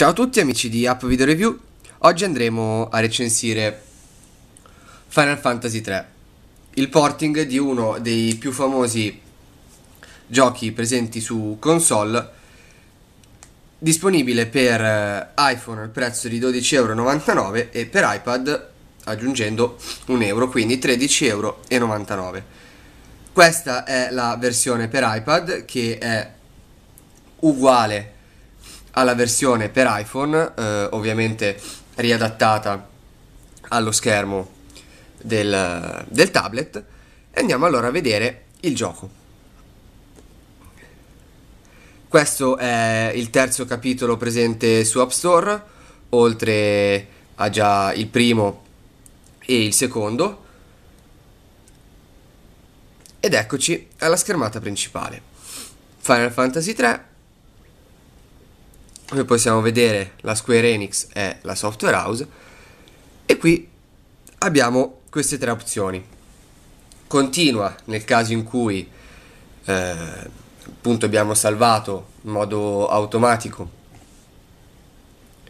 Ciao a tutti amici di App Video Review, oggi andremo a recensire Final Fantasy 3, il porting di uno dei più famosi giochi presenti su console, disponibile per eh, iPhone al prezzo di 12,99€ e per iPad aggiungendo 1 euro, quindi 13,99€. Questa è la versione per iPad che è uguale a alla versione per iPhone, eh, ovviamente riadattata allo schermo del, del tablet, e andiamo allora a vedere il gioco. Questo è il terzo capitolo presente su App Store, oltre a già il primo e il secondo. Ed eccoci alla schermata principale. Final Fantasy 3 come possiamo vedere la Square Enix è la software house e qui abbiamo queste tre opzioni continua nel caso in cui eh, appunto abbiamo salvato in modo automatico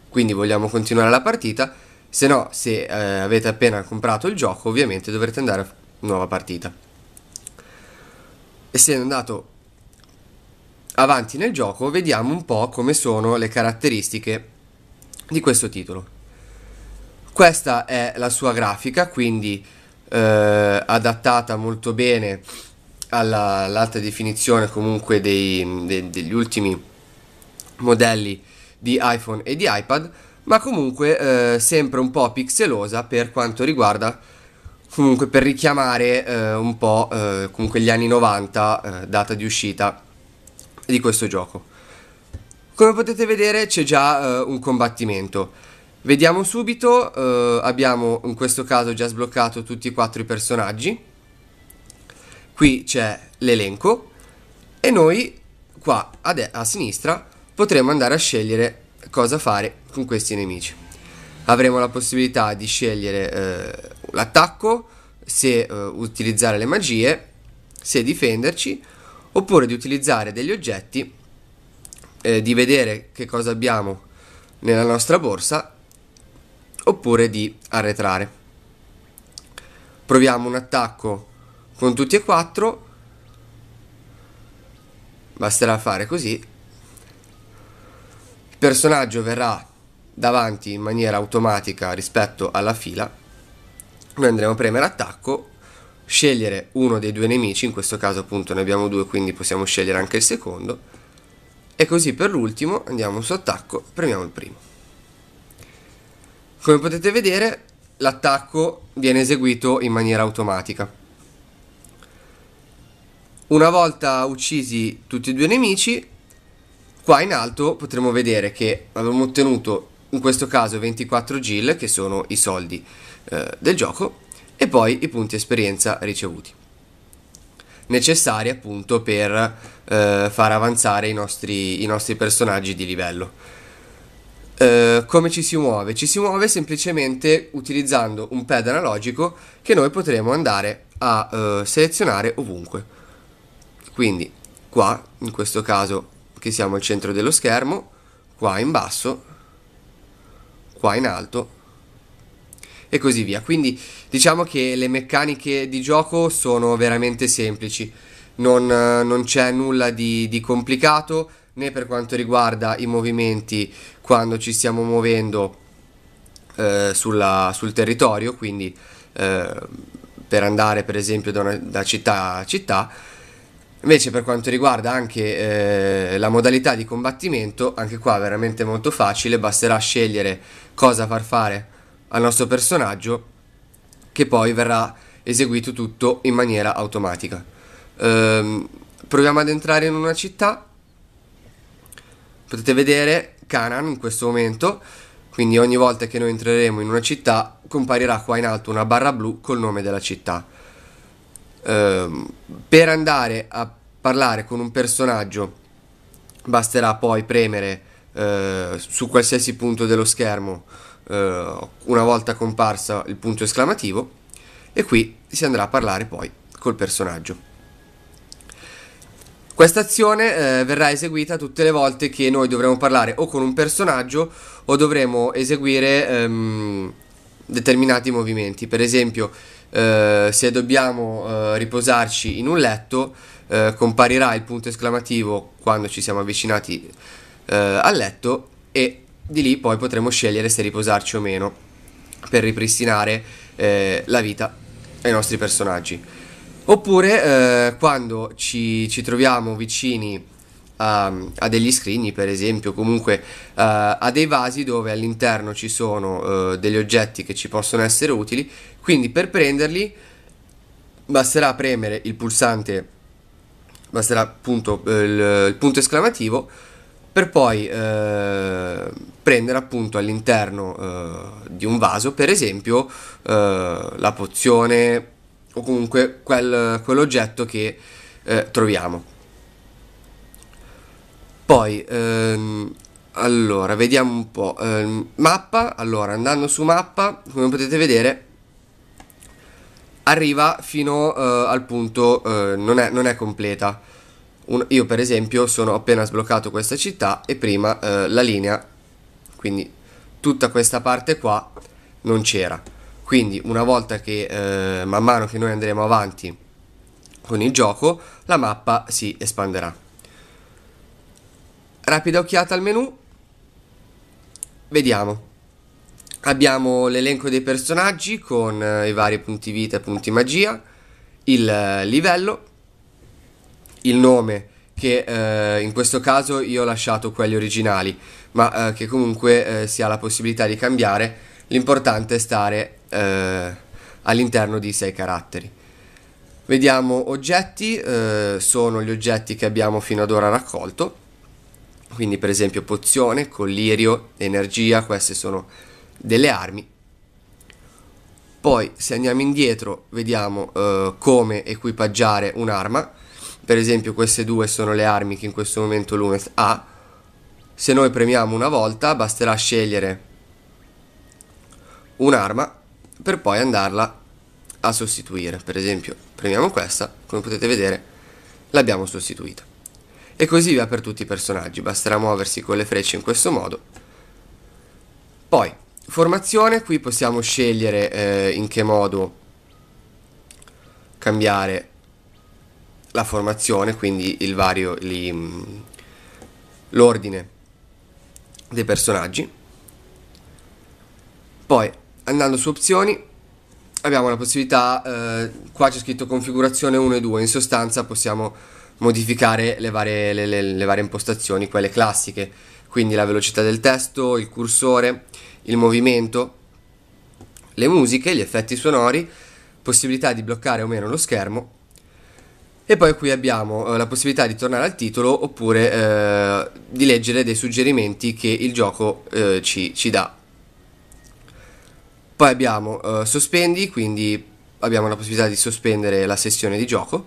quindi vogliamo continuare la partita se no se eh, avete appena comprato il gioco ovviamente dovrete andare a nuova partita essendo andato avanti nel gioco vediamo un po' come sono le caratteristiche di questo titolo. Questa è la sua grafica, quindi eh, adattata molto bene all'alta definizione comunque dei, de, degli ultimi modelli di iPhone e di iPad, ma comunque eh, sempre un po' pixelosa per quanto riguarda comunque per richiamare eh, un po' eh, comunque gli anni 90 eh, data di uscita di questo gioco. Come potete vedere c'è già eh, un combattimento. Vediamo subito, eh, abbiamo in questo caso già sbloccato tutti e quattro i personaggi. Qui c'è l'elenco e noi qua a, a sinistra potremo andare a scegliere cosa fare con questi nemici. Avremo la possibilità di scegliere eh, l'attacco, se eh, utilizzare le magie, se difenderci oppure di utilizzare degli oggetti, eh, di vedere che cosa abbiamo nella nostra borsa, oppure di arretrare. Proviamo un attacco con tutti e quattro, basterà fare così, il personaggio verrà davanti in maniera automatica rispetto alla fila, noi andremo a premere attacco scegliere uno dei due nemici, in questo caso appunto ne abbiamo due quindi possiamo scegliere anche il secondo, e così per l'ultimo andiamo su attacco, premiamo il primo. Come potete vedere l'attacco viene eseguito in maniera automatica. Una volta uccisi tutti e due i nemici, qua in alto potremo vedere che abbiamo ottenuto in questo caso 24 GIL che sono i soldi eh, del gioco e poi i punti esperienza ricevuti, necessari appunto per eh, far avanzare i nostri, i nostri, personaggi di livello. Eh, come ci si muove? Ci si muove semplicemente utilizzando un pad analogico che noi potremo andare a eh, selezionare ovunque. Quindi qua, in questo caso che siamo al centro dello schermo, qua in basso, qua in alto e così via. Quindi diciamo che le meccaniche di gioco sono veramente semplici, non, non c'è nulla di, di complicato né per quanto riguarda i movimenti quando ci stiamo muovendo eh, sulla, sul territorio, quindi eh, per andare per esempio da, una, da, città a città. Invece per quanto riguarda anche eh, la modalità di combattimento, anche qua veramente molto facile, basterà scegliere cosa far fare al nostro personaggio che poi verrà eseguito tutto in maniera automatica. Ehm, proviamo ad entrare in una città. Potete vedere Canaan in questo momento, quindi ogni volta che noi entreremo in una città comparirà qua in alto una barra blu col nome della città. Ehm, per andare a parlare con un personaggio basterà poi premere eh, su qualsiasi punto dello schermo eh, una volta comparsa il punto esclamativo e qui si andrà a parlare poi col personaggio. Questa azione eh, verrà eseguita tutte le volte che noi dovremo parlare o con un personaggio o dovremo eseguire ehm, determinati movimenti. Per esempio, eh, se dobbiamo eh, riposarci in un letto, eh, comparirà il punto esclamativo quando ci siamo avvicinati eh, al letto e di lì poi potremo scegliere se riposarci o meno per ripristinare eh, la vita ai nostri personaggi. Oppure eh, quando ci, ci, troviamo vicini a, a, degli scrigni, per esempio, comunque eh, a dei vasi dove all'interno ci sono eh, degli oggetti che ci possono essere utili, quindi per prenderli basterà premere il pulsante, basterà appunto eh, il, il punto esclamativo per poi eh, prendere appunto all'interno eh, di un vaso, per esempio, eh, la pozione o comunque quel, quell'oggetto che eh, troviamo. Poi, ehm, allora, vediamo un po'. Ehm, mappa, allora, andando su mappa, come potete vedere, arriva fino eh, al punto, eh, non è, non, è, completa un, io per esempio sono appena sbloccato questa città e prima eh, la linea, quindi tutta questa parte qua non c'era. Quindi una volta che eh, man mano che noi andremo avanti con il gioco, la mappa si espanderà. Rapida occhiata al menu. Vediamo. Abbiamo l'elenco dei personaggi con eh, i vari punti vita e punti magia, il eh, livello, il nome che eh, in questo caso io ho lasciato quelli originali ma eh, che comunque eh, si ha la possibilità di cambiare l'importante è stare eh, all'interno di sei caratteri vediamo oggetti eh, sono gli oggetti che abbiamo fino ad ora raccolto quindi per esempio pozione, collirio, energia queste sono delle armi poi se andiamo indietro vediamo eh, come equipaggiare un'arma per esempio queste due sono le armi che in questo momento Lumet ha, se noi premiamo una volta basterà scegliere un'arma per poi andarla a sostituire. Per esempio premiamo questa, come potete vedere l'abbiamo sostituita. E così va per tutti i personaggi, basterà muoversi con le frecce in questo modo. Poi, formazione, qui possiamo scegliere eh, in che modo cambiare la formazione, quindi il vario, li, mm, l'ordine dei personaggi. Poi andando su opzioni abbiamo la possibilità, eh, qua c'è scritto configurazione 1 e 2, in sostanza possiamo modificare le varie, le, le, le varie impostazioni, quelle classiche, quindi la velocità del testo, il cursore, il movimento, le musiche, gli effetti sonori, possibilità di bloccare o meno lo schermo e poi qui abbiamo eh, la possibilità di tornare al titolo oppure eh, di leggere dei suggerimenti che il gioco eh, ci, ci, dà. Poi abbiamo eh, sospendi, quindi abbiamo la possibilità di sospendere la sessione di gioco.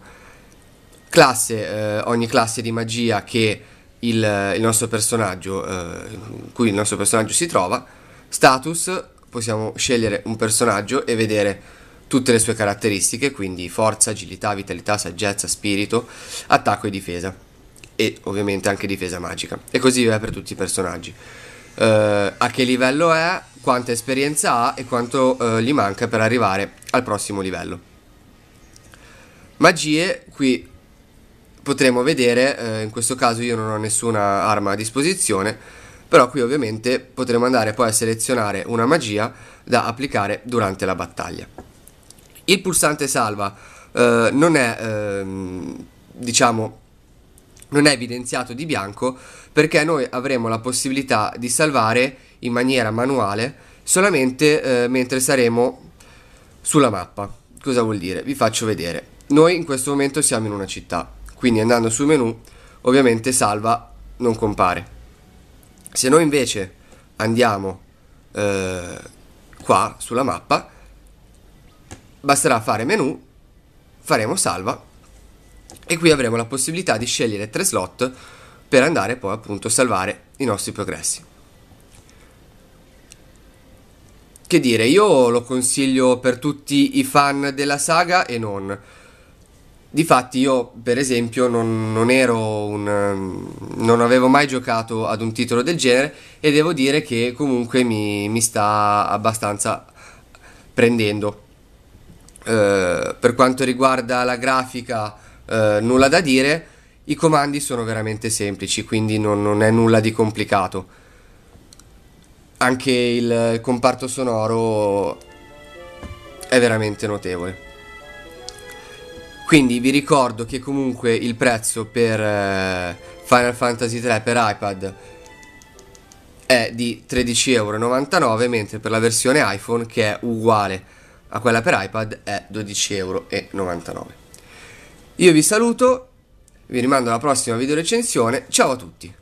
Classe, eh, ogni classe di magia che il, il nostro personaggio, eh, in cui il nostro personaggio si trova. Status, possiamo scegliere un personaggio e vedere tutte le sue caratteristiche, quindi forza, agilità, vitalità, saggezza, spirito, attacco e difesa. E ovviamente anche difesa magica. E così è per tutti i personaggi. Uh, a che livello è, quanta esperienza ha e quanto uh, gli manca per arrivare al prossimo livello. Magie, qui potremo vedere, uh, in questo caso io non ho nessuna arma a disposizione, però qui ovviamente potremo andare poi a selezionare una magia da applicare durante la battaglia. Il pulsante salva eh, non è, ehm, diciamo, non è evidenziato di bianco perché noi avremo la possibilità di salvare in maniera manuale solamente eh, mentre saremo sulla mappa. Cosa vuol dire? Vi faccio vedere. Noi in questo momento siamo in una città, quindi andando sul menu ovviamente salva non compare. Se noi invece andiamo eh, qua sulla mappa Basterà fare menu, faremo salva e qui avremo la possibilità di scegliere tre slot per andare poi appunto a salvare i nostri progressi. Che dire, io lo consiglio per tutti i fan della saga e non. Difatti io per esempio non, non ero un... non avevo mai giocato ad un titolo del genere e devo dire che comunque mi, mi sta abbastanza prendendo eh, per quanto riguarda la grafica eh, nulla da dire i comandi sono veramente semplici quindi non, non è nulla di complicato anche il, il comparto sonoro è veramente notevole quindi vi ricordo che comunque il prezzo per eh, Final Fantasy 3 per iPad è di 13,99€ mentre per la versione iPhone che è uguale a quella per iPad è 12,99€. Io vi saluto, vi rimando alla prossima video recensione, ciao a tutti!